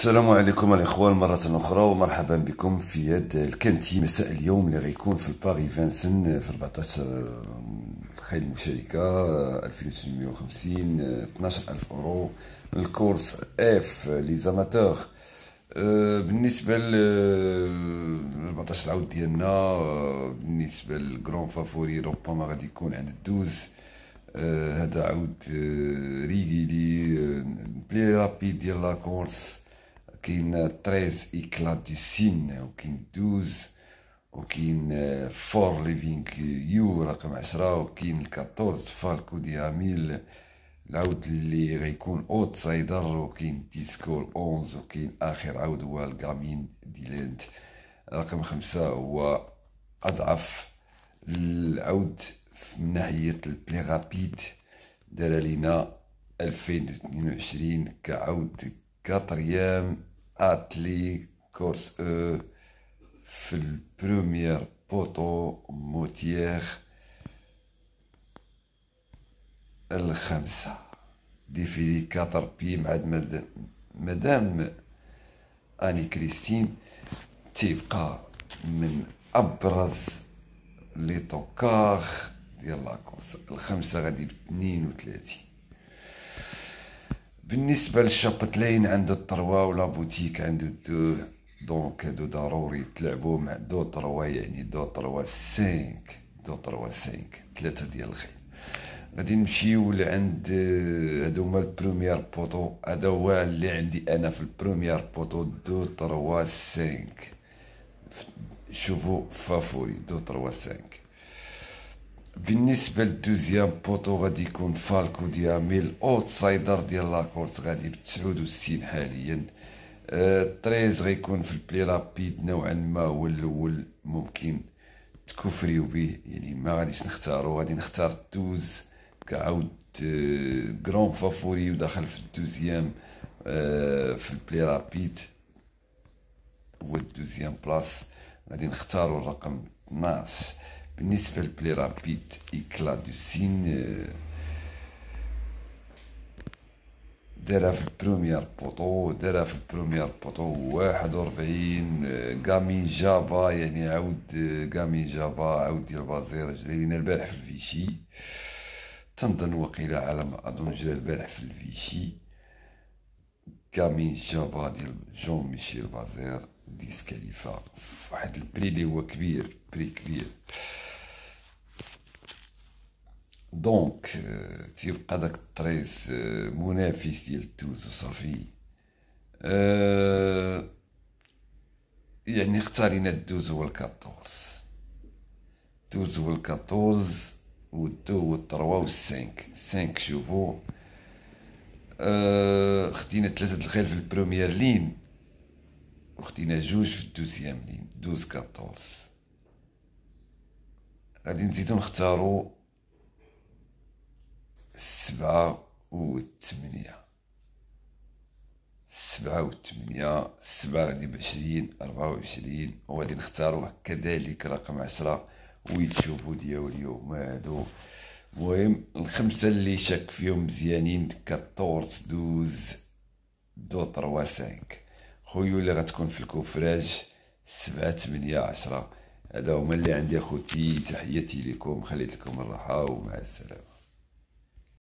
السلام عليكم الاخوان مرة اخرى ومرحبا بكم في هذا الكنتي مساء اليوم اللي غيكون في باري فانسن في 14 الخيل المشاركة 2850 12000 اورو الكورس اف لي زاماتور أه، بالنسبة ل 14 أه، العود ديالنا أه، بالنسبة للكرون فافوري ربما غادي يكون عند الدوز هذا عود ريغيلي بلي رابيد ديال لاكورس كاين 13 ايكلا دي سين وكاين 12 وكاين فور ليفينغ يو رقم عشرة وكاين 14 فالكو دي اميل العود اللي غيكون اوت سايدر وكاين ديسكو 11 وكاين اخر عود هو الكامين ديلاند رقم خمسة هو اضعف العود من ناحية البلي رابيد دار لينا 2022 كعود كاتريام حاط كورس او في البروميير بوطو موتيير الخمسة دي في كاتر بي مع مدام, اني كريستين تيبقى من ابرز لي طوكاغ ديال لاكورس الخمسة غادي باتنين وثلاثين بالنسبه للشاب تلاين عند الطروة ولا بوتيك عند دو دونك هادو ضروري تلعبو مع دو طروا يعني دو طروا سينك دو طروا سينك تلاتة ديال الخيل غادي نمشيو لعند هادو هما البروميير بوطو هذا هو اللي عندي انا في البروميير بوطو دو طروا سينك شوفو فافوري دو طروا سينك بالنسبه للدوزيام بوطو غادي يكون فالكو دياميل اوتسايدر ديال لاكورس غادي ب 69 حاليا أه غيكون في البلي رابيد نوعا ما هو الاول ممكن تكفريو به يعني ما غاديش نختارو غادي نختار دوز كعاود كرون فافوري وداخل في الدوزيام في البلي رابيد هو الدوزيام بلاس غادي نختارو الرقم 12 بالنسبة لبلي رابيد إكلا دو سين آه، دارها في البروميير بوطو دارها في البروميير بوطو واحد وربعين كامي آه، جابا يعني عاود كامي آه، جابا عاود ديال بازير جرينا البارح في الفيشي تنظن وقيلة على ما أظن جرى البارح في الفيشي كامي جابا ديال جون ميشيل بازير ديسكاليفا واحد البري اللي هو كبير بري كبير دونك آه، تيبقى داك الطريس آه، منافس ديال توز وصافي آه، يعني اختارينا الدوز هو الكاتورز دوز هو الكاتورز والدو والتروا والسانك سانك شوفو أه خدينا ثلاثة الخيل في البروميير لين وخدينا جوج في الدوزيام لين دوز كاتورز غادي نزيدو نختارو سبعة وثمانية سبعة وثمانية سبعة غادي بعشرين أربعة وعشرين وغادي نختارو كذلك رقم عشرة ويتشوفو ديالو اليوم هادو المهم الخمسة اللي شاك فيهم مزيانين كاتورس دوز دو تروا سانك خويو اللي غتكون في الكوفراج سبعة تمنية عشرة هذا هما اللي عندي اخوتي تحياتي لكم خليت لكم الراحة ومع السلامة